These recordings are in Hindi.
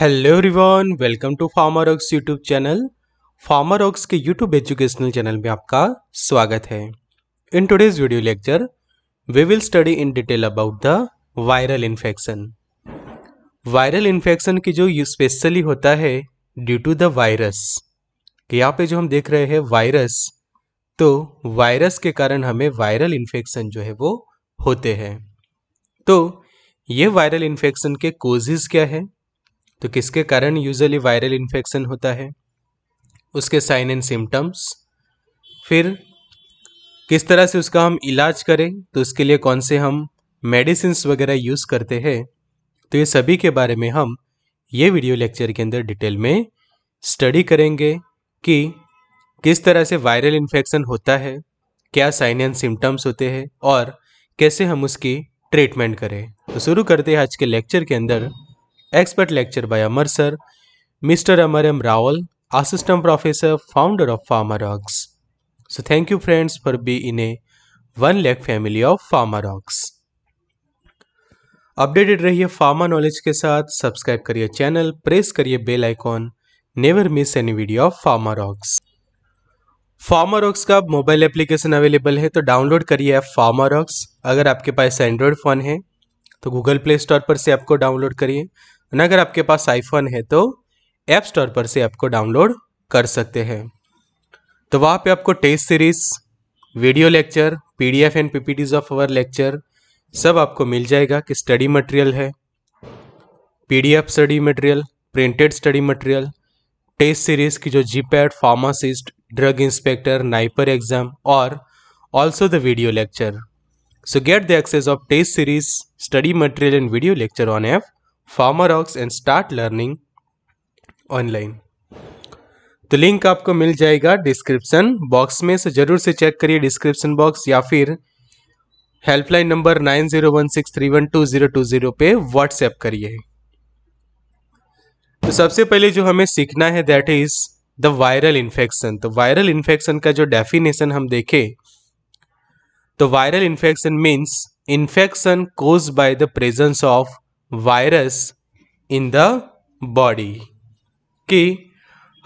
Hello everyone welcome to Pharmarox YouTube channel Pharmarox के यूट्यूब एजुकेशनल चैनल में आपका स्वागत है in today's video lecture we will study in detail about the viral infection viral infection की जो स्पेशली होता है ड्यू टू द वायरस यहाँ पे जो हम देख रहे हैं वायरस तो वायरस के कारण हमें वायरल इन्फेक्शन जो है वो होते हैं तो ये वायरल इन्फेक्शन के कोजेज क्या है तो किसके कारण यूजली वायरल इन्फेक्शन होता है उसके साइन एंड सिम्टम्स फिर किस तरह से उसका हम इलाज करें तो उसके लिए कौन से हम मेडिसिन वगैरह यूज़ करते हैं तो ये सभी के बारे में हम ये वीडियो लेक्चर के अंदर डिटेल में स्टडी करेंगे कि किस तरह से वायरल इन्फेक्शन होता है क्या साइन एंड सिम्टम्स होते हैं और कैसे हम उसकी ट्रीटमेंट करें तो शुरू करते हैं आज के लेक्चर के अंदर expert lecture by Amar sir, Mr. Amar M. Raul, assistant professor, founder of Pharmarox. So thank you friends for being in a 1 lakh family of Pharmarox. Updated रहिए फार्मा नॉलेज के साथ सब्सक्राइब करिए चैनल प्रेस करिए bell icon never miss any video of Pharmarox rocks Pharmarox का मोबाइल एप्लीकेशन अवेलेबल है तो डाउनलोड करिए ऐप फार्मा रॉक्स अगर आपके पास एंड्रॉयड फ़ोन है तो गूगल प्ले स्टोर पर से आपको डाउनलोड करिए अगर आपके पास आईफोन है तो ऐप स्टोर पर से आपको डाउनलोड कर सकते हैं तो वहाँ पे आपको test series video lecture PDF and PPTs of our lecture सब आपको मिल जाएगा कि स्टडी मटेरियल है PDF study material printed study material test series की जो GPAT pharmacist drug inspector NIPER exam और also the video lecture so get the access of test series study material and video lecture on Pharmarox and start learning online तो लिंक आपको मिल जाएगा डिस्क्रिप्शन बॉक्स में से ज़रूर से चेक करिए डिस्क्रिप्शन बॉक्स या फिर helpline number nine zero one six three one two zero two zero पे व्हाट्सएप करिए तो सबसे पहले जो हमें सीखना है that is the viral infection तो वायरल इन्फेक्शन का जो डेफिनेशन हम देखें तो viral infection means infection cause by the presence of virus in the body कि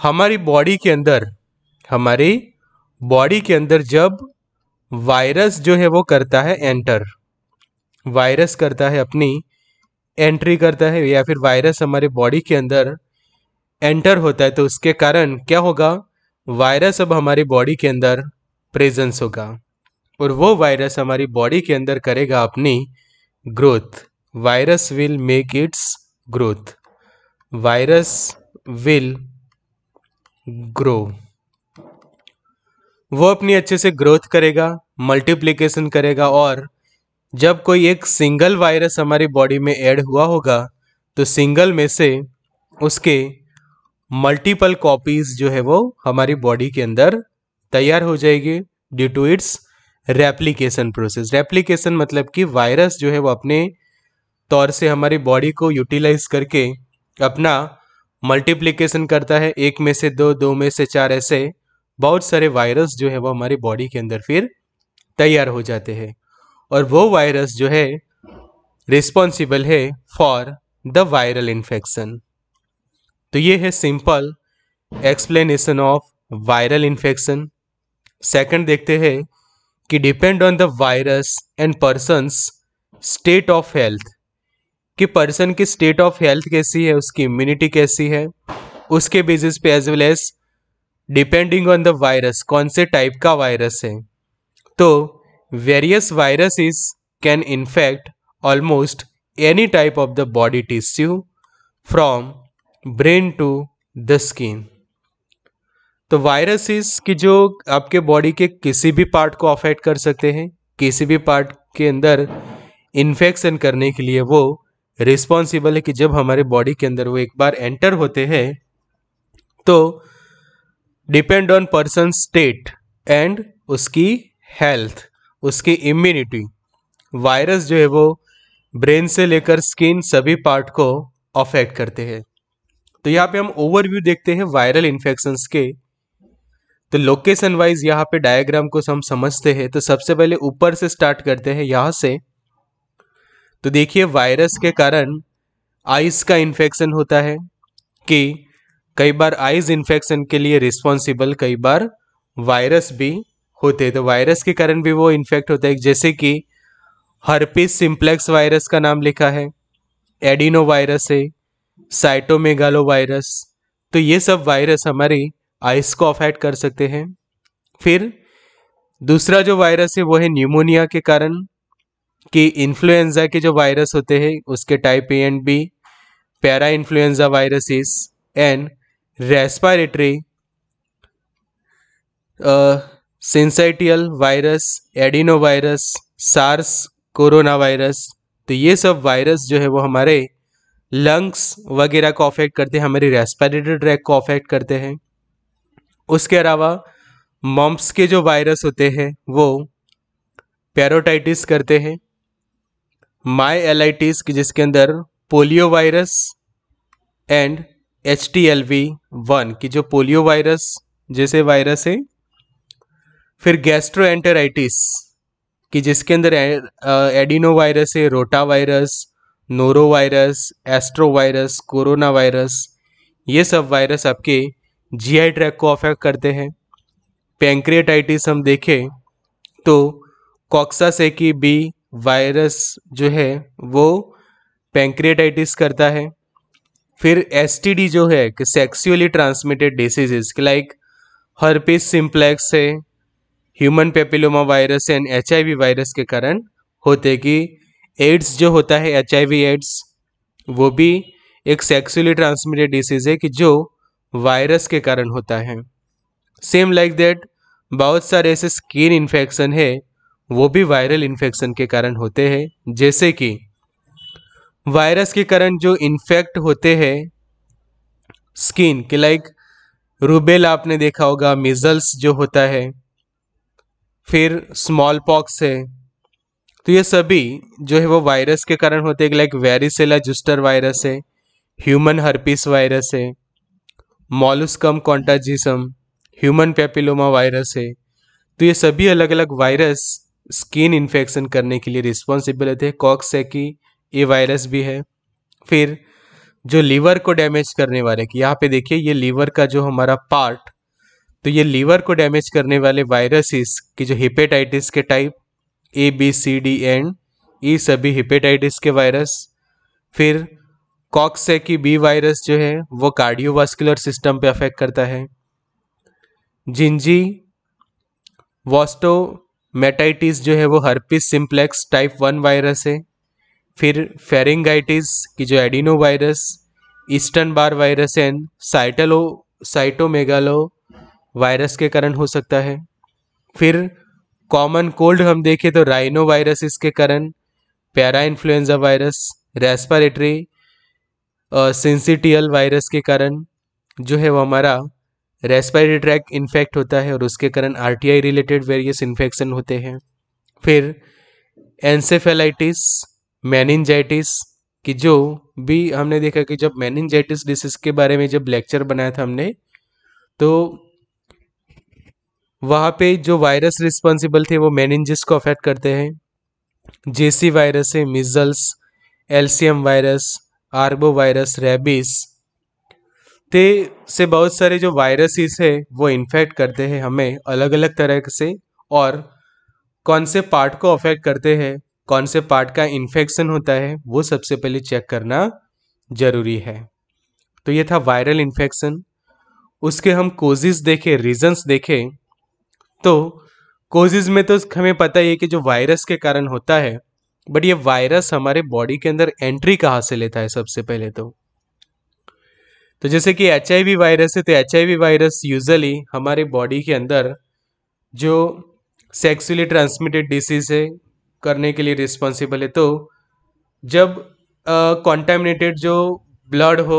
हमारी बॉडी के अंदर हमारी बॉडी के अंदर जब वायरस जो है वो करता है एंटर वायरस करता है अपनी एंट्री करता है या फिर वायरस हमारे बॉडी के अंदर एंटर होता है तो उसके कारण क्या होगा वायरस अब हमारी बॉडी के अंदर प्रेजेंस होगा और वो वायरस हमारी बॉडी के अंदर करेगा अपनी growth virus will make its growth virus will grow वो अपनी अच्छे से ग्रोथ करेगा मल्टीप्लीकेशन करेगा और जब कोई एक सिंगल वायरस हमारी बॉडी में ऐड हुआ होगा तो सिंगल में से उसके मल्टीपल कॉपीज जो है वो हमारी बॉडी के अंदर तैयार हो जाएगी due to its replication process replication मतलब कि वायरस जो है वो अपने तौर से हमारी बॉडी को यूटिलाइज करके अपना मल्टीप्लिकेशन करता है एक में से दो दो में से चार ऐसे बहुत सारे वायरस जो है वो हमारी बॉडी के अंदर फिर तैयार हो जाते हैं और वो वायरस जो है रिस्पॉन्सिबल है फॉर द वायरल इन्फेक्शन तो ये है simple explanation of viral infection second देखते हैं कि depend on the virus and person's state of health कि पर्सन की स्टेट ऑफ हेल्थ कैसी है उसकी इम्यूनिटी कैसी है उसके बेसिस पे as well as depending on the virus कौन से टाइप का वायरस है तो various viruses can infect almost any type of the body tissue from brain to the skin तो वायरसेस की जो आपके बॉडी के किसी भी पार्ट को अफेक्ट कर सकते हैं किसी भी पार्ट के अंदर इन्फेक्शन करने के लिए वो रिस्पॉन्सिबल है कि जब हमारे बॉडी के अंदर वो एक बार एंटर होते हैं तो depend on person state and उसकी हेल्थ उसकी इम्यूनिटी वायरस जो है वो ब्रेन से लेकर स्किन सभी पार्ट को अफेक्ट करते हैं तो यहाँ पे हम ओवरव्यू देखते हैं वायरल इन्फेक्शंस के तो लोकेशन वाइज यहाँ पे डायग्राम को हम समझते हैं तो सबसे पहले ऊपर से स्टार्ट करते हैं यहाँ से तो देखिए वायरस के कारण आइस का इन्फेक्शन होता है कि कई बार आइज इन्फेक्शन के लिए रिस्पॉन्सिबल कई बार वायरस भी होते हैं तो वायरस के कारण भी वो इन्फेक्ट होता है जैसे कि हर्पिस सिंप्लेक्स वायरस का नाम लिखा है एडिनो वायरस है साइटोमेगालो वायरस तो ये सब वायरस हमारी आइस को अफेक्ट कर सकते हैं फिर दूसरा जो वायरस है वो है न्यूमोनिया के कारण कि इन्फ्लुएंजा के जो वायरस होते हैं उसके type A and B para influenza viruses and respiratory syncytial virus adeno virus SARS corona virus तो ये सब वायरस जो है वो हमारे लंग्स वगैरह को अफेक्ट करते हैं हमारे रेस्पिरेटरी ट्रैक को अफेक्ट करते हैं उसके अलावा मम्प्स के जो वायरस होते हैं वो पैरोटाइटिस करते हैं माई एल जिसके अंदर polio virus and H T L V one की जो पोलियो वायरस जैसे वायरस है फिर गैस्ट्रो एंटेराइटिस कि जिसके अंदर एडिनो वायरस है rota virus noro virus astro virus corona virus ये सब वायरस आपके जी आई ट्रैक को अफेक्ट करते हैं पेंक्रियाटाइटिस हम देखें तो की बी वायरस जो है वो पेंक्रेटाइटिस करता है फिर एस जो है कि sexually transmitted diseases like herpes simplex है human papilloma virus and H virus के कारण होते कि एड्स जो होता है एच एड्स वो भी एक सेक्सुअली ट्रांसमिटेड डिसीज़ है कि जो वायरस के कारण होता है सेम लाइक दैट बहुत सारे ऐसे स्किन इन्फेक्शन है वो भी वायरल इन्फेक्शन के कारण होते हैं जैसे कि वायरस के कारण जो इन्फेक्ट होते हैं स्किन के लाइक रूबेल आपने देखा होगा मिजल्स जो होता है फिर स्मॉल पॉक्स है तो ये सभी जो है वो वायरस के कारण होते हैं लाइक वेरिसेला जुस्टर वायरस है ह्यूमन हर्पिस वायरस है molluscum contagiosum human papilloma virus है तो ये सभी अलग अलग वायरस स्किन इन्फेक्शन करने के लिए रिस्पॉन्सिबल रहते है कि ये वायरस भी है फिर जो लीवर को डैमेज करने वाले कि यहाँ पे देखिए ये लीवर का जो हमारा पार्ट तो ये लीवर को डैमेज करने वाले वायरसेस की जो हिपेटाइटिस के type A B C D and ये सभी हिपेटाइटिस के वायरस फिर कि बी वायरस जो है वो कार्डियोवास्कुलर सिस्टम पे अफेक्ट करता है जिंजी वॉस्टो मेटाइटिस जो है वो herpes simplex type one virus है फिर फेरिंगाइटिस की जो adeno virus Epstein Barr virus and साइटलो साइटोमेगालो वायरस के कारण हो सकता है फिर कॉमन कोल्ड हम देखें तो राइनो वायरस इसके कारण para influenza virus respiratory syncytial virus के कारण जो है वो हमारा रेस्पायरी ट्रैक इन्फेक्ट होता है और उसके कारण आर रिलेटेड वेरियस इन्फेक्शन होते हैं फिर एनसेफेलाइटिस मैनिनजाइटिस कि जो भी हमने देखा कि जब मैनिनजाइटिस डिसीज़ के बारे में जब लेक्चर बनाया था हमने तो वहाँ पे जो वायरस रिस्पॉन्सिबल थे वो मैनिनजिस को अफेक्ट करते हैं जेसी वायरस है मिजल्स एल्सियम वायरस आर्बो वायरस रेबिस ते से बहुत सारे जो वायरसेस है वो इन्फेक्ट करते हैं हमें अलग अलग तरह से और कौन से पार्ट को अफेक्ट करते हैं कौन से पार्ट का इन्फेक्शन होता है वो सबसे पहले चेक करना ज़रूरी है तो ये था वायरल इन्फेक्शन उसके हम कोजिज देखे रीजंस देखें तो कोजेज में तो हमें पता ही है कि जो वायरस के कारण होता है बट ये वायरस हमारे बॉडी के अंदर एंट्री कहाँ से लेता है सबसे पहले तो तो जैसे कि एच वायरस है तो एच वायरस यूजली हमारे बॉडी के अंदर जो सेक्सुअली ट्रांसमिटेड डिसीज है करने के लिए रिस्पॉन्सिबल है तो जब कॉन्टामिनेटेड uh, जो ब्लड हो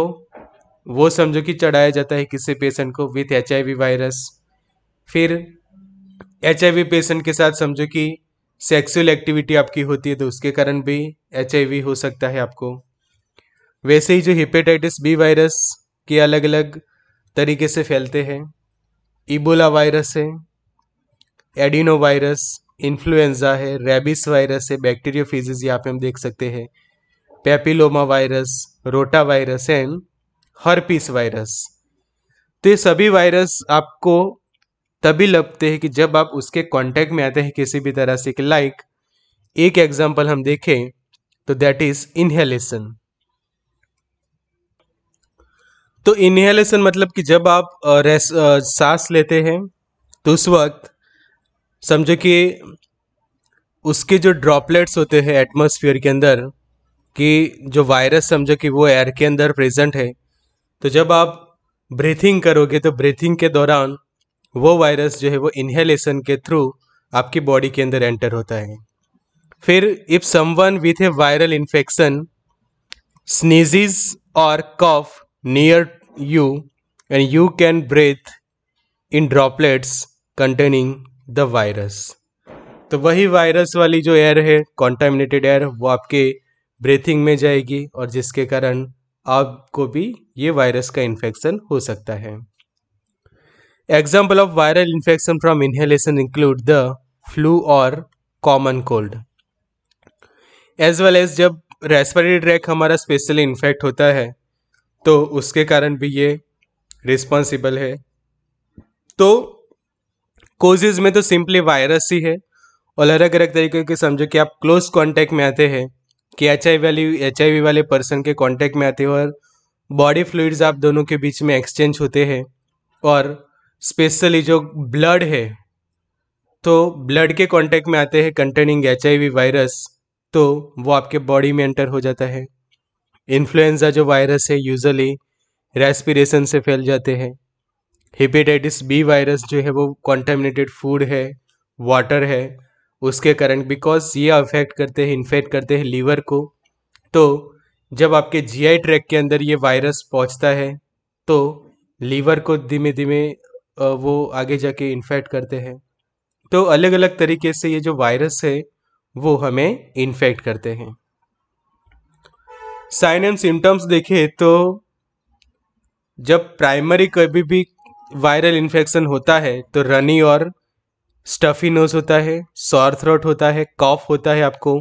वो समझो कि चढ़ाया जाता है किसी पेशेंट को विथ एच वायरस फिर एच पेशेंट के साथ समझो कि सेक्सुअल एक्टिविटी आपकी होती है तो उसके कारण भी एच हो सकता है आपको वैसे ही जो हिपेटाइटिस बी वायरस के अलग अलग तरीके से फैलते हैं इबोला वायरस है एडिनो वायरस इन्फ्लुएंजा है रेबिस वायरस है बैक्टीरियो फिजिज यहाँ पे हम देख सकते हैं papilloma virus rota virus and herpes virus तो ये सभी वायरस आपको तभी लगते हैं कि जब आप उसके कांटेक्ट में आते हैं किसी भी तरह से लाइक एक एग्जांपल हम देखें तो दैट इज इनहेलेशन तो इन्हेलेशन मतलब कि जब आप रेस सांस लेते हैं तो उस वक्त समझो कि उसके जो ड्रॉपलेट्स होते हैं एटमोसफियर के अंदर कि जो वायरस समझो कि वो एयर के अंदर प्रेजेंट है तो जब आप ब्रीथिंग करोगे तो ब्रीथिंग के दौरान वो वायरस जो है वो इन्हेलेशन के थ्रू आपकी बॉडी के अंदर एंटर होता है फिर if someone with a viral infection sneezes और cough near you and you can breathe in droplets containing the virus तो वही वायरस वाली जो एयर है कॉन्टेमिनेटेड एयर वो आपके ब्रीथिंग में जाएगी और जिसके कारण आपको भी ये वायरस का इन्फेक्शन हो सकता है example of viral infection from inhalation include the flu और common cold as well as जब रेस्परेटरी ट्रैक हमारा स्पेशली इन्फेक्ट होता है तो उसके कारण भी ये रिस्पॉन्सिबल है तो कोजेज में तो सिंपली वायरस ही है और अलग अलग तरीके के समझो कि आप क्लोज कांटेक्ट में आते हैं कि एच आई वाली एच आई वी वाले पर्सन के कांटेक्ट में आते हो और बॉडी फ्लूड्स आप दोनों के बीच में एक्सचेंज होते हैं और स्पेशली जो ब्लड है तो ब्लड के कांटेक्ट में आते हैं containing H I V virus तो वो आपके बॉडी में एंटर हो जाता है इन्फ्लुएंजा जो वायरस है यूजली रेस्पिरेशन से फैल जाते हैं हेपेटाइटिस बी वायरस जो है वो कॉन्टेमिनेटेड फूड है वाटर है उसके कारण बिकॉज ये अफेक्ट करते हैं इन्फेक्ट करते हैं लीवर को तो जब आपके जीआई ट्रैक के अंदर ये वायरस पहुंचता है तो लीवर को धीमे धीमे वो आगे जाके इन्फेक्ट करते हैं तो अलग अलग तरीके से ये जो वायरस है वो हमें इन्फेक्ट करते हैं साइन एंड सिम्टम्स देखें तो जब प्राइमरी कभी भी वायरल इन्फेक्शन होता है तो रनी और स्टफी नोज होता है सॉर थ्रोट होता है कॉफ होता है आपको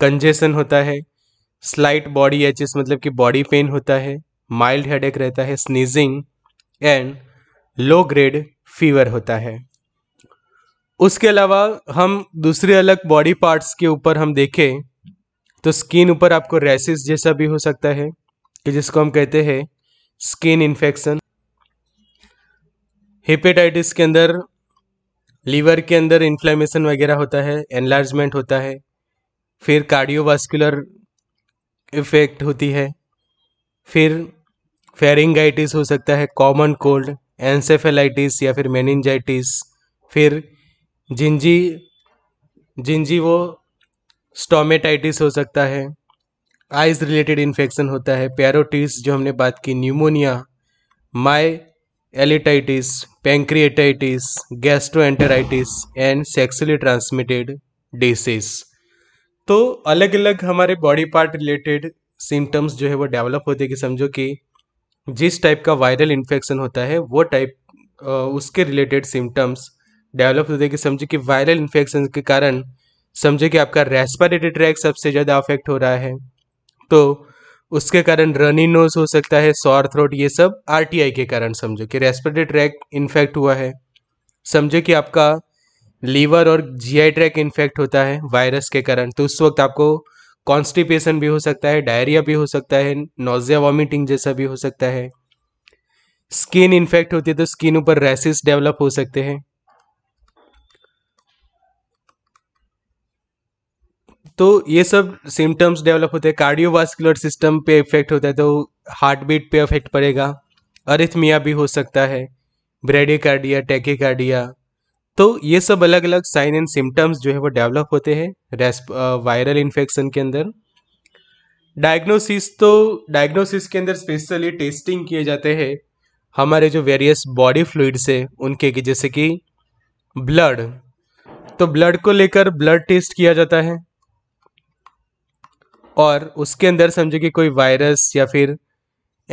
कंजेशन होता है स्लाइट बॉडी एचेस मतलब कि बॉडी पेन होता है माइल्ड हेडेक रहता है sneezing and low grade fever होता है उसके अलावा हम दूसरे अलग बॉडी पार्ट्स के ऊपर हम देखें तो स्किन ऊपर आपको रैसेस जैसा भी हो सकता है कि जिसको हम कहते हैं स्किन इन्फेक्शन हेपेटाइटिस के अंदर लीवर के अंदर इन्फ्लेमेशन वगैरह होता है एनलार्जमेंट होता है फिर कार्डियोवास्कुलर इफेक्ट होती है फिर फेरिंगाइटिस हो सकता है कॉमन कोल्ड एनसेफेलाइटिस या फिर मेनिनजाइटिस फिर जिंजी जिंजी वो स्टोमेटाइटिस हो सकता है आइज रिलेटेड इन्फेक्शन होता है पैरोटिस जो हमने बात की pneumonia myelitis pancreatitis enteritis and sexually transmitted disease तो अलग अलग हमारे बॉडी पार्ट रिलेटेड सिम्टम्स जो है वो डेवलप होते कि समझो कि जिस टाइप का वायरल इन्फेक्शन होता है वो टाइप उसके रिलेटेड सिम्टम्स डेवलप होते कि समझो कि वायरल इन्फेक्शन के कारण समझे कि आपका रेस्पिरेटरी ट्रैक सबसे ज़्यादा अफेक्ट हो रहा है तो उसके कारण रनी नोज हो सकता है सॉर थ्रोट ये सब आर के कारण समझो कि रेस्पिरेटरी ट्रैक इन्फेक्ट हुआ है समझो कि आपका लीवर और जी आई ट्रैक इन्फेक्ट होता है वायरस के कारण तो उस वक्त आपको कॉन्स्टिपेशन भी हो सकता है डायरिया भी हो सकता है नोजिया वॉमिटिंग जैसा भी हो सकता है स्किन इन्फेक्ट होती है तो स्किन ऊपर रैसेस डेवलप हो सकते हैं तो ये सब सिम्टम्स डेवलप होते हैं कार्डियोवास्कुलर सिस्टम पे इफेक्ट होता है तो हार्ट बीट पे इफेक्ट पड़ेगा अरिथमिया भी हो सकता है ब्रेडिकार्डिया टेकिकार्डिया तो ये सब अलग अलग साइन एंड सिम्टम्स जो है वो डेवलप होते हैं रेस्प वायरल इन्फेक्शन के अंदर डायग्नोसिस तो डायग्नोसिस के अंदर स्पेशली टेस्टिंग किए जाते हैं हमारे जो वेरियस बॉडी फ्लूड्स है उनके की जैसे कि ब्लड तो ब्लड को लेकर ब्लड टेस्ट किया जाता है और उसके अंदर समझो कि कोई वायरस या फिर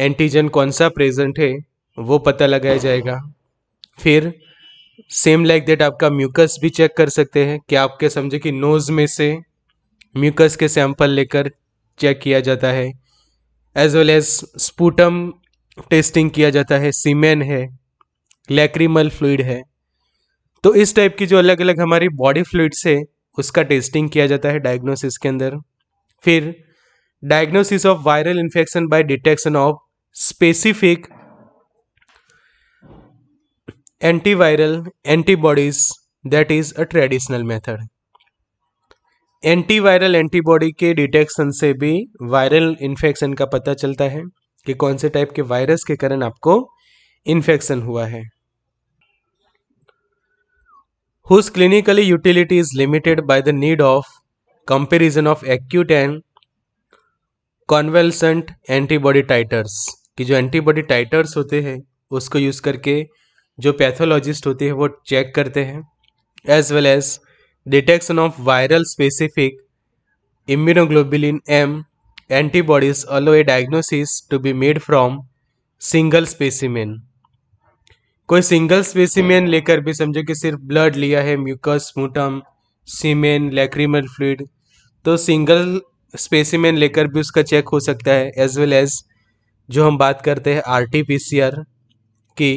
एंटीजन कौन सा प्रेजेंट है वो पता लगाया जाएगा फिर सेम लाइक दैट आपका म्यूकस भी चेक कर सकते हैं कि आपके समझे कि नोज़ में से म्यूकस के सैंपल लेकर चेक किया जाता है as well as sputum testing किया जाता है सीमेन है लैक्रीमल फ्लूड है तो इस टाइप की जो अलग अलग हमारी बॉडी फ्लूड्स है उसका टेस्टिंग किया जाता है डायग्नोसिस के अंदर फिर diagnosis of viral infection by detection of specific antiviral antibodies that is a traditional method antiviral antibody के डिटेक्शन से भी वायरल इन्फेक्शन का पता चलता है कि कौन से टाइप के वायरस के कारण आपको इन्फेक्शन हुआ है whose clinically utility is limited by the need of comparison of acute and convalescent antibody titers कि जो एंटीबॉडी टाइटर्स होते हैं उसको यूज़ करके जो पैथोलॉजिस्ट होते हैं वो चेक करते हैं as well as detection of viral specific immunoglobulin M antibodies allow a diagnosis to be made from single specimen कोई सिंगल स्पेसिमेन लेकर भी समझो कि सिर्फ ब्लड लिया है mucus sputum semen lacrimal fluid तो सिंगल स्पेसिमेन लेकर भी उसका चेक हो सकता है एज वेल एज जो हम बात करते हैं R T P C R की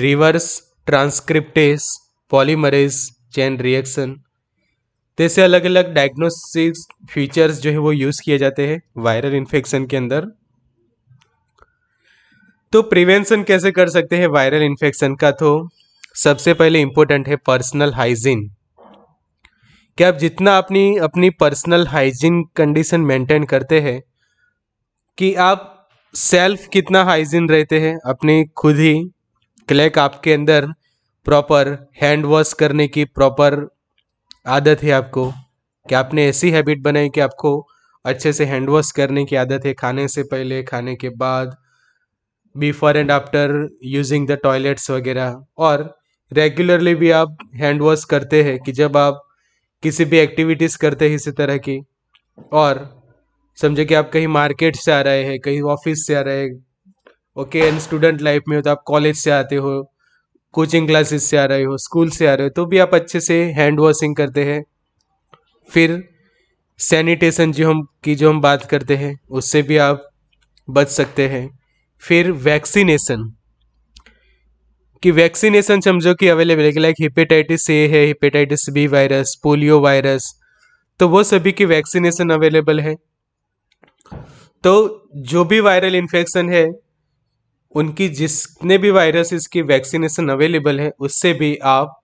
reverse transcriptase polymerase chain reaction जैसे अलग अलग डायग्नोसिस फीचर्स जो है वो यूज़ किए जाते हैं वायरल इन्फेक्शन के अंदर तो प्रिवेंशन कैसे कर सकते हैं वायरल इन्फेक्शन का तो सबसे पहले इम्पोर्टेंट है पर्सनल हाइजीन कि आप जितना अपनी अपनी पर्सनल हाइजीन कंडीशन मेंटेन करते हैं कि आप सेल्फ कितना हाइजीन रहते हैं अपनी खुद ही क्लैक आपके अंदर प्रॉपर हैंड वॉश करने की प्रॉपर आदत है आपको कि आपने ऐसी हैबिट बनाई कि आपको अच्छे से हैंड वॉश करने की आदत है खाने से पहले खाने के बाद before and after using the toilets वगैरह और रेगुलरली भी आप हैंड वॉश करते हैं कि जब आप किसी भी एक्टिविटीज़ करते हैं इसी तरह की और समझे कि आप कहीं मार्केट से आ रहे हैं कहीं ऑफिस से आ रहे हैं ओके एंड स्टूडेंट लाइफ में हो तो आप कॉलेज से आते हो कोचिंग क्लासेस से आ रहे हो स्कूल से आ रहे हो तो भी आप अच्छे से हैंड वॉशिंग करते हैं फिर सैनिटेशन जो हम की जो हम बात करते हैं उससे भी आप बच सकते हैं फिर वैक्सीनेशन कि वैक्सीनेशन समझो कि अवेलेबल है लाइक हिपेटाइटिस ए है hepatitis B virus polio virus तो वो सभी की वैक्सीनेशन अवेलेबल है तो जो भी वायरल इन्फेक्शन है उनकी जिसने भी वायरसेस की वैक्सीनेशन अवेलेबल है उससे भी आप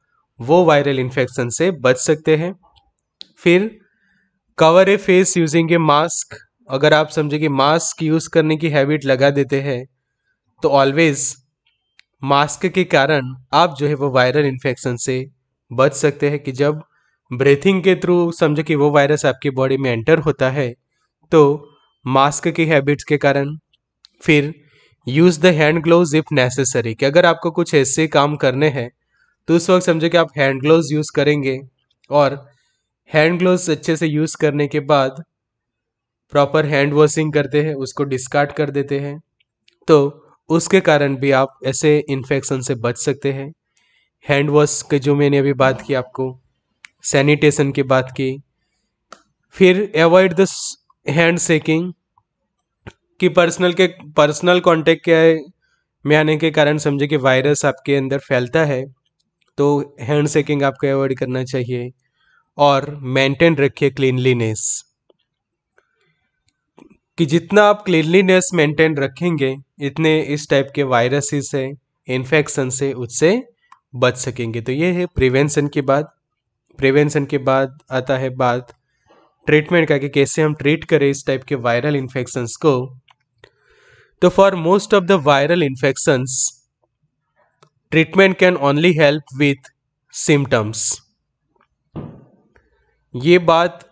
वो वायरल इन्फेक्शन से बच सकते हैं फिर cover a face using a mask अगर आप समझे कि मास्क यूज़ करने की हैबिट लगा देते हैं तो ऑलवेज़ मास्क के कारण आप जो है वो वायरल इन्फेक्शन से बच सकते हैं कि जब ब्रीथिंग के थ्रू समझो कि वो वायरस आपकी बॉडी में एंटर होता है तो मास्क की हैबिट्स के कारण फिर use the hand glove if necessary कि अगर आपको कुछ ऐसे काम करने हैं तो उस वक्त समझो कि आप हैंड ग्लोव यूज़ करेंगे और हैंड ग्लोव्स अच्छे से यूज़ करने के बाद प्रॉपर हैंड वॉशिंग करते हैं उसको डिस्कार्ड कर देते हैं तो उसके कारण भी आप ऐसे इन्फेक्शन से बच सकते हैं हैंड वॉश के जो मैंने अभी बात की आपको सैनिटेशन की बात की फिर अवॉइड द हैंड शेकिंग कि पर्सनल के पर्सनल कांटेक्ट के में आने के कारण समझे कि वायरस आपके अंदर फैलता है तो हैंड शेकिंग आपको अवॉइड करना चाहिए और मेंटेन रखिए क्लीनलीनेस कि जितना आप क्लिनलीनेस मेंटेन रखेंगे इतने इस टाइप के वायरसेस से इन्फेक्शन से उससे बच सकेंगे तो ये है प्रिवेंशन के बाद प्रिवेंशन के बाद आता है बात ट्रीटमेंट का कि कैसे हम ट्रीट करें इस टाइप के वायरल इन्फेक्शंस को तो for most of the viral infections treatment can only help with symptoms ये बात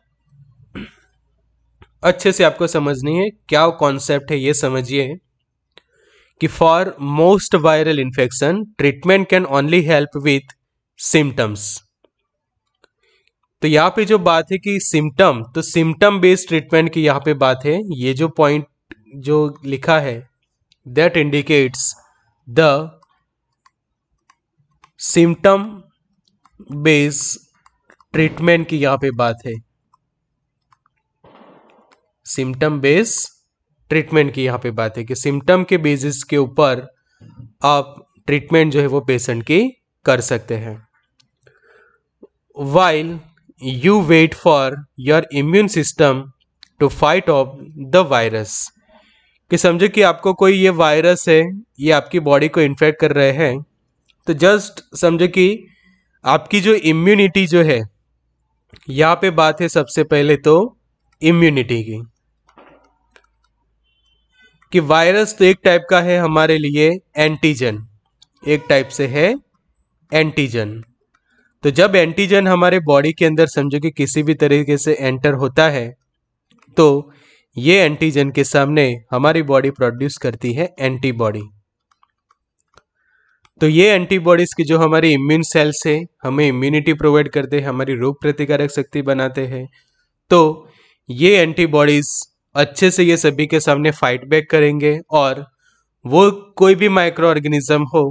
अच्छे से आपको समझनी है क्या कॉन्सेप्ट है ये समझिए कि for most viral infection treatment can only help with symptoms तो यहाँ पे जो बात है कि सिम्टम तो सिम्टम बेस्ड ट्रीटमेंट की यहाँ पे बात है ये जो पॉइंट जो लिखा है that indicates the symptom based treatment की यहाँ पे बात है सिम्टम बेस ट्रीटमेंट की यहाँ पे बात है कि सिम्टम के बेसिस के ऊपर आप ट्रीटमेंट जो है वो पेशेंट की कर सकते हैं while you wait for your immune system to fight off the virus कि समझो कि आपको कोई ये वायरस है ये आपकी बॉडी को इन्फेक्ट कर रहे हैं तो जस्ट समझो कि आपकी जो इम्यूनिटी जो है यहाँ पे बात है सबसे पहले तो इम्यूनिटी की कि वायरस तो एक टाइप का है हमारे लिए एंटीजन एक टाइप से है एंटीजन तो जब एंटीजन हमारे बॉडी के अंदर समझो कि किसी भी तरीके से एंटर होता है तो ये एंटीजन के सामने हमारी बॉडी प्रोड्यूस करती है एंटीबॉडी तो ये एंटीबॉडीज़ की जो हमारी इम्यून सेल्स है हमें इम्यूनिटी प्रोवाइड करते हैं हमारी रोग प्रतिकारक शक्ति बनाते हैं तो ये एंटीबॉडीज़ अच्छे से ये सभी के सामने फाइट बैक करेंगे और वो कोई भी माइक्रो ऑर्गेनिज्म हो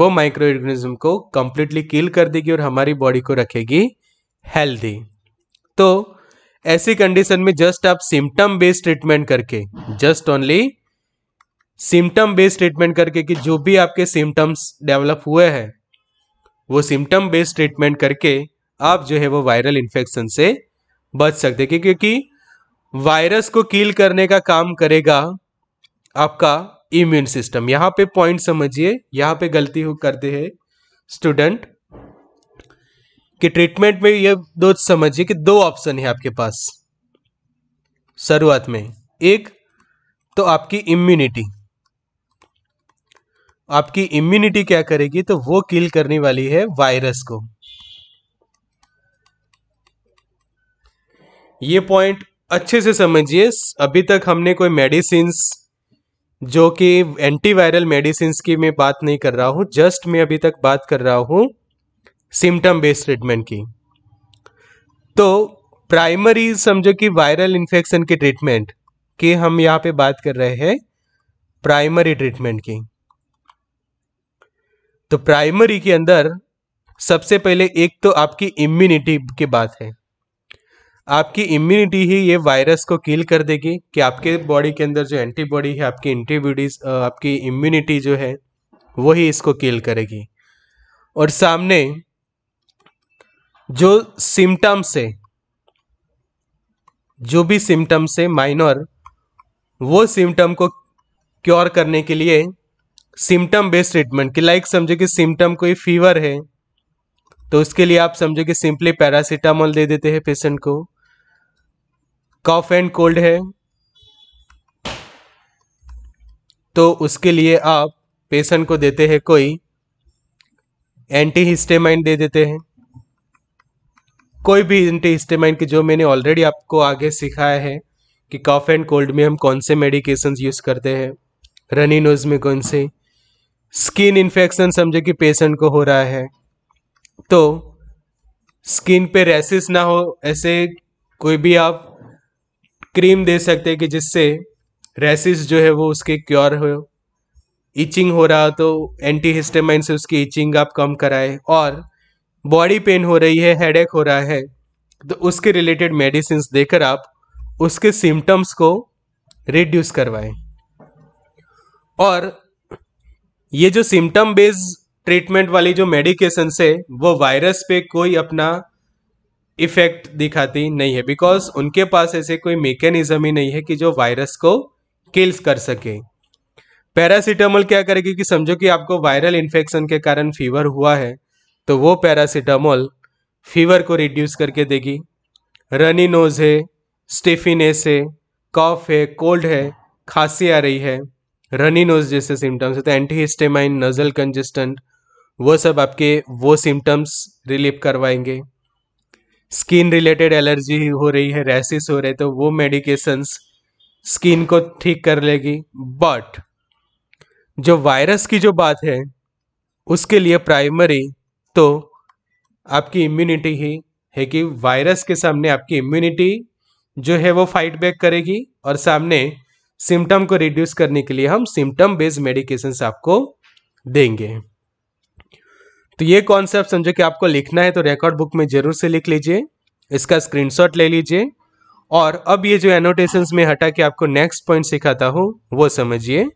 वो माइक्रो ऑर्गेनिज्म को कम्प्लीटली किल कर देगी और हमारी बॉडी को रखेगी हेल्दी तो ऐसी कंडीशन में जस्ट आप सिम्टम बेस्ड ट्रीटमेंट करके just only symptom based treatment करके कि जो भी आपके सिम्टम्स डेवलप हुए हैं वो सिम्टम बेस्ड ट्रीटमेंट करके आप जो है वो वायरल इन्फेक्शन से बच सकते क्योंकि वायरस को कील करने का काम करेगा आपका इम्यून सिस्टम यहां पे पॉइंट समझिए यहां पे गलती हो करते हैं स्टूडेंट कि ट्रीटमेंट में ये दो समझिए कि दो ऑप्शन है आपके पास शुरुआत में एक तो आपकी इम्यूनिटी आपकी इम्यूनिटी क्या करेगी तो वो किल करने वाली है वायरस को ये पॉइंट अच्छे से समझिए अभी तक हमने कोई मेडिसिन जो कि एंटीवायरल मेडिसिन की मैं बात नहीं कर रहा हूँ जस्ट मैं अभी तक बात कर रहा हूँ सिम्टम बेस्ड ट्रीटमेंट की तो प्राइमरी समझो कि वायरल इन्फेक्शन की ट्रीटमेंट की हम यहाँ पे बात कर रहे हैं प्राइमरी ट्रीटमेंट की तो प्राइमरी के अंदर सबसे पहले एक तो आपकी इम्यूनिटी की बात है आपकी इम्यूनिटी ही ये वायरस को किल कर देगी कि आपके बॉडी के अंदर जो एंटीबॉडी है आपकी एंटीबॉडीज आपकी इम्यूनिटी जो है वो ही इसको किल करेगी और सामने जो सिम्टम्स है जो भी सिम्टम्स है माइनर वो सिम्टम को क्योर करने के लिए सिम्टम बेस्ड ट्रीटमेंट कि लाइक समझो कि सिम्टम कोई फीवर है तो उसके लिए आप समझो कि सिंपली पैरासीटामोल दे देते हैं पेशेंट को कॉफ एंड कोल्ड है तो उसके लिए आप पेशेंट को देते हैं कोई एंटी हिस्टेमाइन दे देते हैं कोई भी एंटी हिस्टेमाइन की जो मैंने ऑलरेडी आपको आगे सिखाया है कि कॉफ एंड कोल्ड में हम कौन से मेडिकेशंस यूज़ करते हैं रनी नोज में कौन से स्किन इन्फेक्शन समझे कि पेशेंट को हो रहा है तो स्किन पे रैसेस ना हो ऐसे कोई भी आप क्रीम दे सकते हैं कि जिससे रेसिस जो है वो उसके क्योर हो इचिंग हो रहा तो एंटी हिस्टेमाइन से उसकी इचिंग आप कम कराए और बॉडी पेन हो रही है हेड हो रहा है तो उसके रिलेटेड मेडिसिन देकर आप उसके सिम्टम्स को रिड्यूस करवाएं और ये जो सिम्टम बेस्ड ट्रीटमेंट वाली जो मेडिकेशन है वो वायरस पे कोई अपना इफेक्ट दिखाती नहीं है बिकॉज उनके पास ऐसे कोई मेकेनिज्म ही नहीं है कि जो वायरस को किल्स कर सके पैरासीटामोल क्या करेगी कि समझो कि आपको वायरल इन्फेक्शन के कारण फीवर हुआ है तो वो पैरासीटामोल फीवर को रिड्यूस करके देगी रनी नोज है स्टिफिनेस है कॉफ है कोल्ड है खांसी आ रही है रनी नोज जैसे सिम्टम्स है तो एंटी हिस्टेमाइन नजल कंजिस्टेंट वो सब आपके वो सिम्टम्स रिलीव करवाएंगे स्किन रिलेटेड एलर्जी हो रही है रैसेस हो रहे तो वो मेडिकेशंस स्किन को ठीक कर लेगी बट जो वायरस की जो बात है उसके लिए प्राइमरी तो आपकी इम्यूनिटी ही है कि वायरस के सामने आपकी इम्यूनिटी जो है वो फाइट बैक करेगी और सामने सिम्टम को रिड्यूस करने के लिए हम सिम्टम बेस्ड मेडिकेशंस आपको देंगे तो ये कॉन्सेप्ट समझो कि आपको लिखना है तो रिकॉर्ड बुक में जरूर से लिख लीजिए इसका स्क्रीनशॉट ले लीजिए और अब ये जो एनोटेशंस में हटा के आपको नेक्स्ट पॉइंट सिखाता हूँ वो समझिए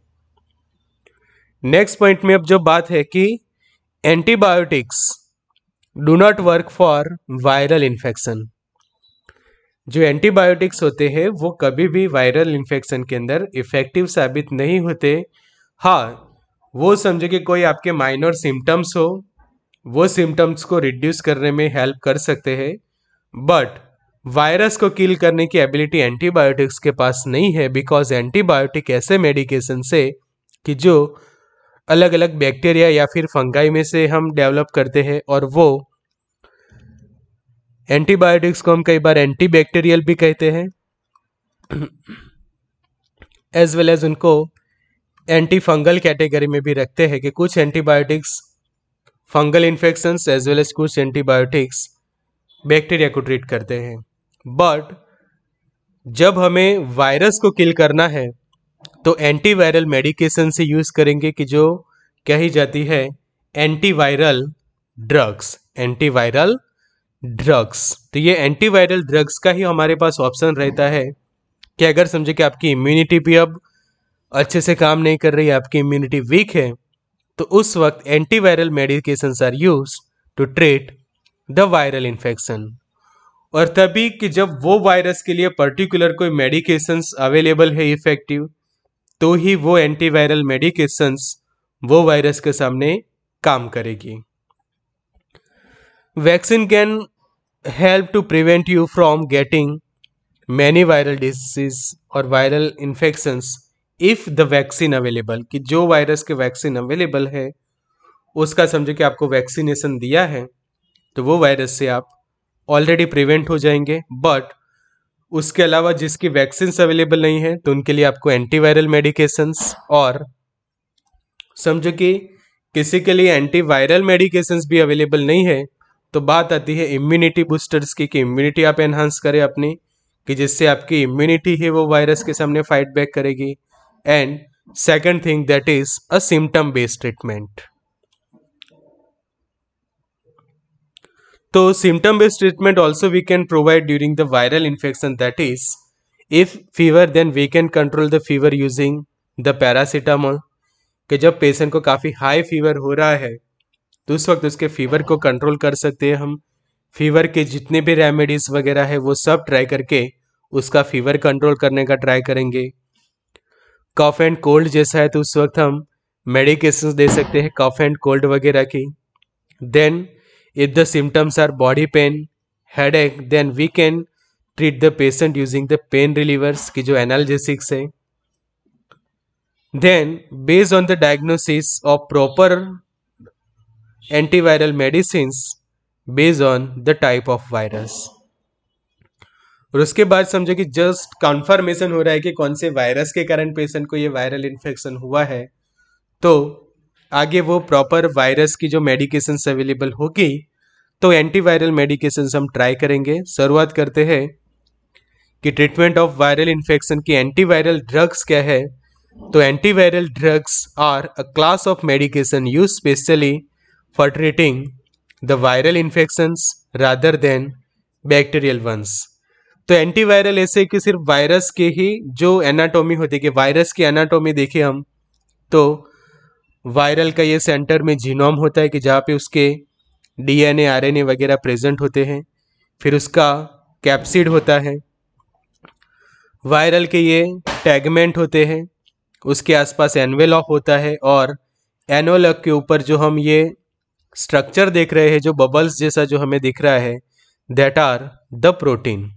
नेक्स्ट पॉइंट में अब जो बात है कि antibiotics do not work for viral infection जो एंटीबायोटिक्स होते हैं वो कभी भी वायरल इन्फेक्शन के अंदर इफेक्टिव साबित नहीं होते हाँ वो समझो कि कोई आपके माइनर सिम्टम्स हो वो सिम्टम्स को रिड्यूस करने में हेल्प कर सकते हैं बट वायरस को किल करने की एबिलिटी एंटीबायोटिक्स के पास नहीं है बिकॉज एंटीबायोटिक ऐसे मेडिकेशन से कि जो अलग अलग बैक्टीरिया या फिर फंगाई में से हम डेवलप करते हैं और वो एंटीबायोटिक्स को हम कई बार एंटी बैक्टीरियल भी कहते हैं एज वेल एज उनको एंटी फंगल कैटेगरी में भी रखते हैं कि कुछ antibiotics fungal infections as well as कुछ एंटीबायोटिक्स बैक्टीरिया को ट्रीट करते हैं बट जब हमें वायरस को किल करना है तो एंटीवायरल मेडिकेशन से यूज़ करेंगे कि जो कही जाती है एंटीवायरल ड्रग्स एंटीवायरल ड्रग्स तो ये एंटीवायरल ड्रग्स का ही हमारे पास ऑप्शन रहता है कि अगर समझे कि आपकी इम्यूनिटी भी अब अच्छे से काम नहीं कर रही है आपकी इम्यूनिटी वीक है तो उस वक्त antiviral medication are use to treat the viral infection और तभी कि जब वो वायरस के लिए पर्टिकुलर कोई मेडिकेशंस अवेलेबल है इफेक्टिव तो ही वो एंटीवायरल मेडिकेशंस वो वायरस के सामने काम करेगी vaccine can help to prevent you from getting many viral disease और viral infections if the vaccine available कि जो वायरस के वैक्सीन अवेलेबल है उसका समझो कि आपको वैक्सीनेशन दिया है तो वो वायरस से आप ऑलरेडी प्रिवेंट हो जाएंगे बट उसके अलावा जिसकी वैक्सीन अवेलेबल नहीं है तो उनके लिए आपको एंटीवायरल मेडिकेशंस और समझो कि किसी के लिए एंटीवायरल मेडिकेशंस भी अवेलेबल नहीं है तो बात आती है इम्यूनिटी बूस्टर्स की कि इम्यूनिटी आप एनहांस करें अपनी कि जिससे आपकी इम्यूनिटी ही वो वायरस के सामने फाइट बैक करेगी and second thing that is a symptom based treatment so symptom based treatment also we can provide during the viral infection that is if fever then we can control the fever using the paracetamol कि जब पेशेंट को काफ़ी हाई फीवर हो रहा है तो उस वक्त उसके फीवर को कंट्रोल कर सकते हैं हम फीवर के जितने भी रेमेडीज़ वगैरह है वो सब ट्राई करके उसका फीवर कंट्रोल करने का ट्राई करेंगे कॉफ एंड कोल्ड जैसा है तो उस वक्त हम मेडिकेशन दे सकते हैं कॉफ एंड कोल्ड वगैरह की then if the symptoms are body pain headache then we can treat the patient using the pain relievers की जो एनालजेसिक्स है then based on the diagnosis of proper antiviral medicine based on the type of virus और उसके बाद समझो कि जस्ट कंफर्मेशन हो रहा है कि कौन से वायरस के कारण पेशेंट को ये वायरल इन्फेक्शन हुआ है तो आगे वो प्रॉपर वायरस की जो मेडिकेशंस अवेलेबल होगी तो एंटीवायरल मेडिकेशंस हम ट्राई करेंगे शुरुआत करते हैं कि ट्रीटमेंट ऑफ वायरल इन्फेक्शन की एंटीवायरल ड्रग्स क्या है तो antiviral drugs are a class of medication use specially for treating the viral infections rather than bacterial ones तो एंटीवायरल ऐसे कि सिर्फ वायरस के ही जो एनाटोमी होती है कि वायरस की एनाटोमी देखें हम तो वायरल का ये सेंटर में जीनोम होता है कि जहाँ पे उसके डीएनए आरएनए वगैरह प्रेजेंट होते हैं फिर उसका कैप्सिड होता है वायरल के ये टैगमेंट होते हैं उसके आसपास एनवेलॉक होता है और एनोलॉक के ऊपर जो हम ये स्ट्रक्चर देख रहे हैं जो बबल्स जैसा जो हमें दिख रहा है दैट आर द प्रोटीन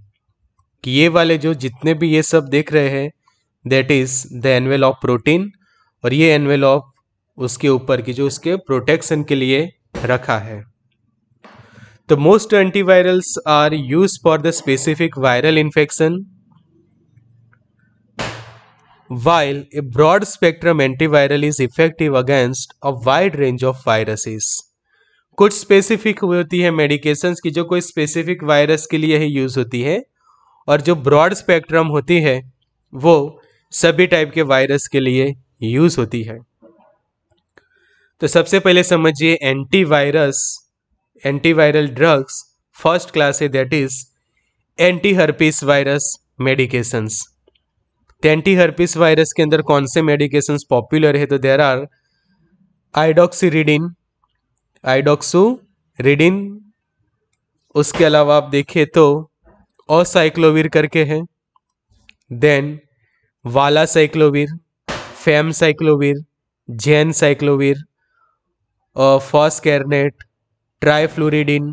कि ये वाले जो जितने भी ये सब देख रहे हैं that is the envelope of protein और ये एनवेल ऑफ उसके ऊपर की जो उसके प्रोटेक्शन के लिए रखा है तो most antivirals are use for the specific viral infection while a broad spectrum antiviral is effective against a wide range of viruses कुछ स्पेसिफिक होती है मेडिकेशंस की जो कोई स्पेसिफिक वायरस के लिए ही यूज होती है और जो ब्रॉड स्पेक्ट्रम होती है वो सभी टाइप के वायरस के लिए यूज़ होती है तो सबसे पहले समझिए antivirus antiviral drugs first class है that is anti herpes virus medications तो एंटी हर्पिस वायरस के अंदर कौन से मेडिकेशंस पॉपुलर है तो देर आर आइडोक्सीरीडिन आइडोक्सू रिडिन उसके अलावा आप देखें तो और साइक्लोविर करके हैं देन वाला साइक्लोविर फेम साइक्लोविर जैन साइक्लोविर फॉस्कैरनेट ट्राइफ्लूरिडिन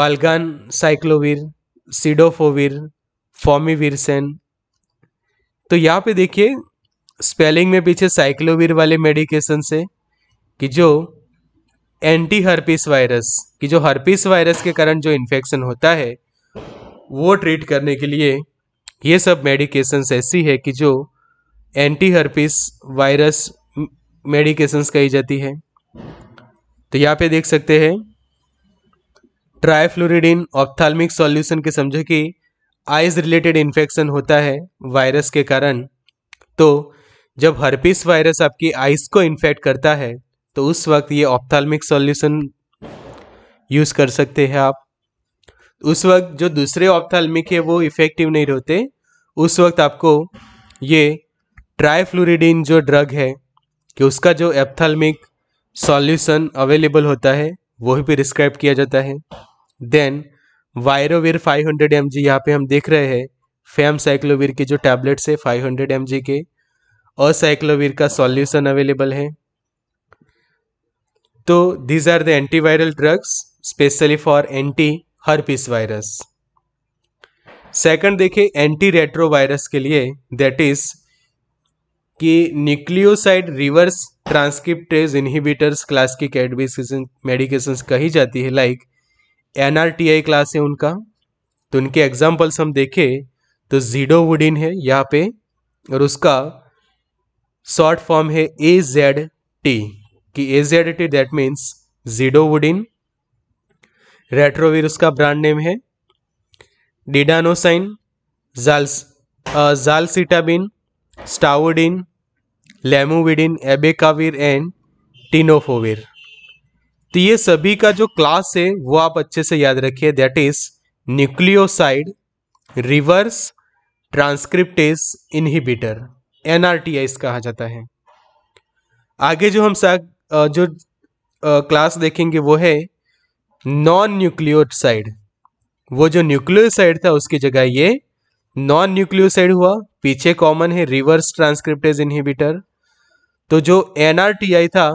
वालगान साइक्लोविर सीडोफोविर फॉमीविरसेन तो यहाँ पे देखिए स्पेलिंग में पीछे साइक्लोविर वाले मेडिकेशन से कि जो एंटी हर्पिस वायरस कि जो हर्पिस वायरस के कारण जो इन्फेक्शन होता है वो ट्रीट करने के लिए ये सब मेडिकेशंस ऐसी है कि जो एंटी हर्पिस वायरस मेडिकेशंस कही जाती है तो यहाँ पे देख सकते हैं ट्राइफ्लोरिडीन ऑप्थाल्मिक सॉल्यूशन के समझो कि आइज रिलेटेड इन्फेक्शन होता है वायरस के कारण तो जब हर्पिस वायरस आपकी आइज को इन्फेक्ट करता है तो उस वक्त ये ऑप्थाल्मिक सॉल्यूशन यूज़ कर सकते हैं आप उस वक्त जो दूसरे ऑप्थाल्मिक है वो इफ़ेक्टिव नहीं रहते उस वक्त आपको ये ट्राईफ्लूरिडीन जो ड्रग है कि उसका जो एप्थाल्मिक सॉल्यूशन अवेलेबल होता है वो भी प्रिस्क्राइब किया जाता है देन वायरोविर 500 हंड्रेड एम जी यहाँ पर हम देख रहे हैं फैम साइक्लोविर के जो टैबलेट्स है 500 हंड्रेड एम जी के और साइक्लोविर का सॉल्यूशन अवेलेबल है these are the the antiviral drugs specially for anti herpes virus second देखिए एंटी रेट्रोवायरस के लिए दैट इज कि nucleoside reverse transcriptase inhibitors class की कैडमिकेशन मेडिकेशन कही जाती है लाइक एनआरटीआई क्लास है उनका तो उनके एग्जाम्पल्स हम देखें तो जीडोवुडिन है यहाँ पे और उसका शॉर्ट फॉर्म है ए जेड टी कि as that means zidovudine retrovir का ब्रांड नेम है डिडानोसाइन जालसिटाबिन स्टाउडिन लेमोविडिन एबेकाविर एंड टिनोफोविर तो ये सभी का जो क्लास है वो आप अच्छे से याद रखिए that is nucleoside reverse transcriptase inhibitor NRTI कहा जाता है आगे जो हम जो क्लास देखेंगे वो है नॉन न्यूक्लियोसाइड वो जो न्यूक्लियोसाइड था उसकी जगह ये नॉन न्यूक्लियोसाइड हुआ पीछे कॉमन है रिवर्स ट्रांसक्रिप्टेज इनहिबिटर तो जो एन था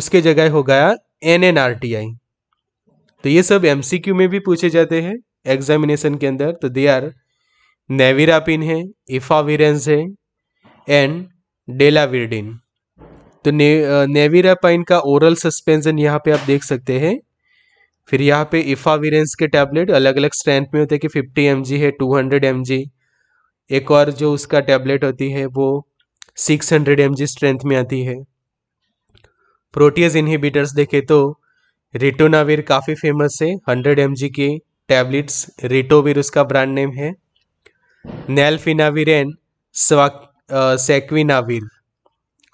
उसके जगह हो गया एन तो ये सब एमसीक्यू में भी पूछे जाते हैं एग्जामिनेशन के अंदर तो दे आर नेविरापिन है इफाविरेंस है एंड डेलाविरडिन तो ने, पाइन का ओरल सस्पेंशन यहाँ पे आप देख सकते हैं फिर यहाँ पे इफावीरेंस के टैबलेट अलग अलग स्ट्रेंथ में होते हैं कि 50 एम है 200 हंड्रेड एक और जो उसका टैबलेट होती है वो 600 हंड्रेड स्ट्रेंथ में आती है प्रोटीज इनहिबिटर्स देखे तो रिटोनावीर काफ़ी फेमस है 100 एम के टैबलेट्स रिटोविर उसका ब्रांड नेम है नैलफिनाविर एंड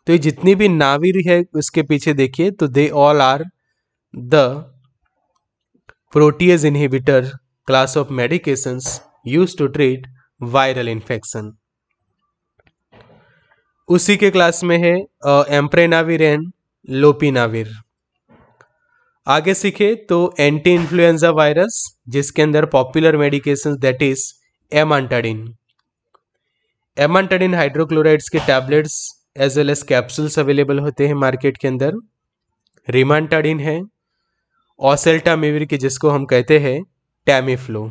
तो ये जितनी भी नाविर है उसके पीछे देखिए तो they all are the protease inhibitor class of medications use to treat viral infection उसी के क्लास में है एम्प्रेनाविर एंड लोपिनाविर आगे सीखे तो एंटी इन्फ्लुएंजा वायरस जिसके अंदर popular medication that is amantadine amantadine hydrochlorides के tablets as well as capsules available होते हैं मार्केट के अंदर रिमांटाडिन है ऑसेल्टामिविर की जिसको हम कहते हैं टैमीफ्लो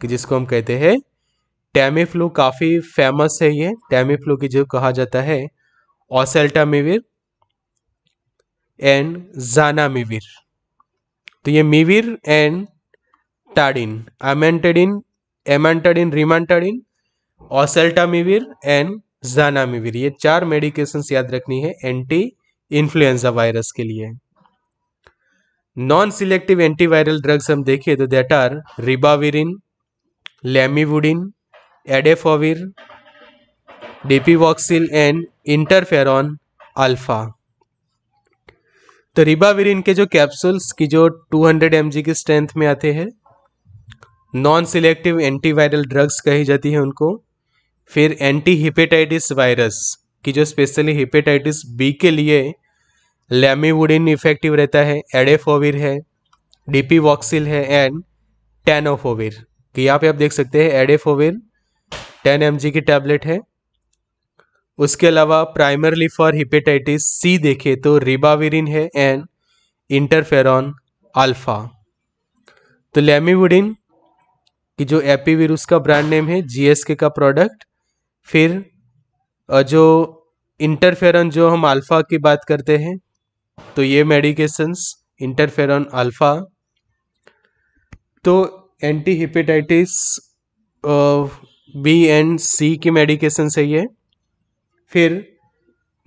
कि जिसको हम कहते हैं टैमीफ्लो काफ़ी फेमस है ये टैमीफ्लो की जो कहा जाता है ऑसेल्टामिविर एंड जानामिविर तो ये मिविर एंड टाडिन एमेंटेडिन एमेंटेडिन रिमांटाडिन ऑसेल्टामिविर एंड जानामिविर ये चार मेडिकेशंस याद रखनी है एंटी इन्फ्लुएंजा वायरस के लिए नॉन सिलेक्टिव एंटीवायरल ड्रग्स हम देखिए तो that are ribavirin lamivudine adefovir dipivoxil and interferon alpha तो रिबाविरिन के जो कैप्सूल्स की जो 200 एम की स्ट्रेंथ में आते हैं नॉन सिलेक्टिव एंटीवायरल ड्रग्स कही जाती है उनको फिर एंटी हिपेटाइटिस वायरस कि जो स्पेशली हिपेटाइटिस बी के लिए लेमीवुडिन इफेक्टिव रहता है एडेफोविर है डीपी वॉक्सिल है एंड टेनोफोविर कि यहाँ पे आप देख सकते हैं एडेफोविर टेन एम की टैबलेट है उसके अलावा प्राइमरली फॉर हिपेटाइटिस सी देखें तो रिबाविरिन है एंड इंटरफेरॉन अल्फा तो लेमीवुडिन की जो एपीविर उसका ब्रांड नेम है जीएसके का प्रोडक्ट फिर जो इंटरफेरन जो हम अल्फ़ा की बात करते हैं तो ये मेडिकेशंस इंटरफेरन अल्फ़ा तो anti hepatitis B and C की मेडिकेशन है ये फिर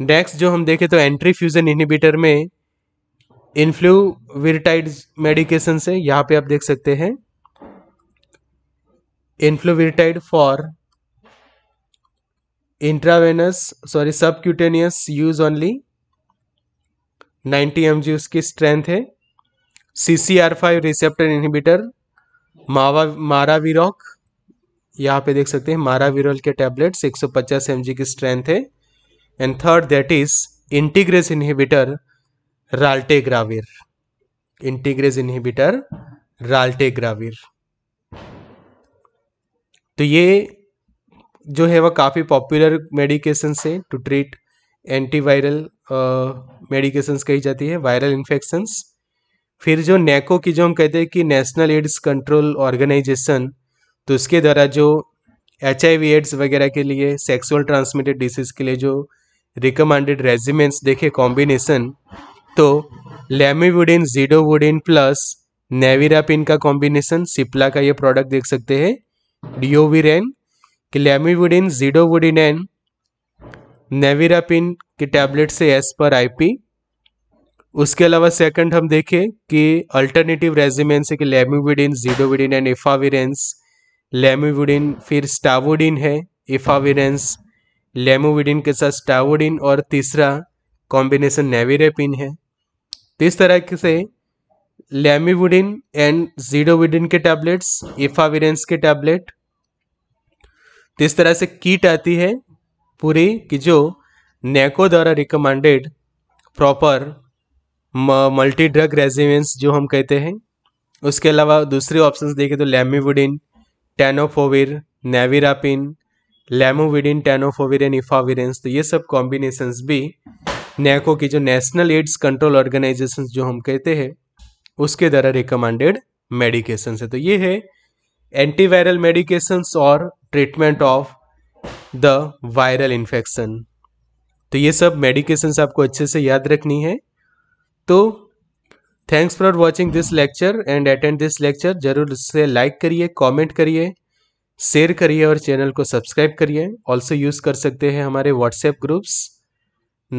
नेक्स्ट जो हम देखें तो एंट्री फ्यूजन इनहिबिटर में इन्फ्लूविरटाइड मेडिकेशन से यहाँ पे आप देख सकते हैं enfuvirtide for intravenous sorry subcutaneous use only 90 M उसकी स्ट्रेंथ है C C R five receptor inhibitor मावा मारावीरॉक यहाँ पे देख सकते हैं मारावीरोल के टैबलेट्स 150 एम की स्ट्रेंथ है and third that is integrase inhibitor raltegravir integrase inhibitor raltegravir तो ये जो है वह काफ़ी पॉपुलर मेडिकेशन है टू ट्रीट एंटीवायरल मेडिकेशंस कही जाती है वायरल इन्फेक्शंस फिर जो नेको की जो हम कहते हैं कि नेशनल एड्स कंट्रोल ऑर्गेनाइजेशन तो उसके द्वारा जो एच एड्स वगैरह के लिए सेक्सुअल ट्रांसमिटेड डिसीज के लिए जो रिकमेंडेड रेजिमेंट्स देखे कॉम्बिनेशन तो लेमिवुडिन जीडोवुडिन प्लस नेविरापिन का कॉम्बिनेशन सिप्ला का ये प्रोडक्ट देख सकते हैं डिओविरेन जीडोविडिन एन नेविरापिन की टैबलेट से एस पर आईपी उसके अलावा सेकंड हम देखें कि अल्टरनेटिव रेजिमेन से कि लेमिविडिन जीडोविडिन एंड इफाविरेंस लेमिविडिन फिर स्टावोडिन है इफाविरेंस लेमोविडिन के साथ स्टावोडिन और तीसरा कॉम्बिनेशन नेविरेपिन है तो इस तरह से लेमिविडिन एंड जीडोविडिन के टैबलेट्स इफाविरेंस के टैबलेट तो इस तरह से किट आती है पूरी कि जो नेको द्वारा recommended proper multi drug regimens जो हम कहते हैं उसके अलावा दूसरे ऑप्शंस देखें तो लेमिवुडिन टेनोफोविर नेविरापिन लेमोविडिन एंड इफाविरेंस तो ये सब कॉम्बिनेशंस भी नेको की जो नेशनल एड्स कंट्रोल ऑर्गेनाइजेशन जो हम कहते हैं उसके द्वारा रिकमेंडेड मेडिकेशन है तो ये है एंटीवायरल मेडिकेशन और treatment of the viral infection तो ये सब मेडिकेशन आपको अच्छे से याद रखनी है तो thanks for watching this lecture and attend this lecture जरूर इससे लाइक करिए कॉमेंट करिए शेयर करिए और चैनल को सब्सक्राइब करिए ऑल्सो यूज़ कर सकते हैं हमारे WhatsApp groups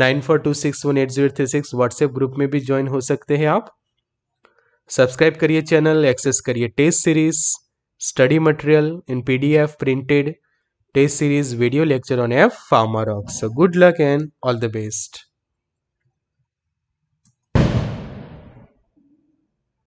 nine four two six one eight zero three six WhatsApp group में भी ज्वाइन हो सकते हैं आप सब्सक्राइब करिए चैनल एक्सेस करिए test series study material in PDF printed test series video lecture on F farmer Rocks. So good luck and all the best.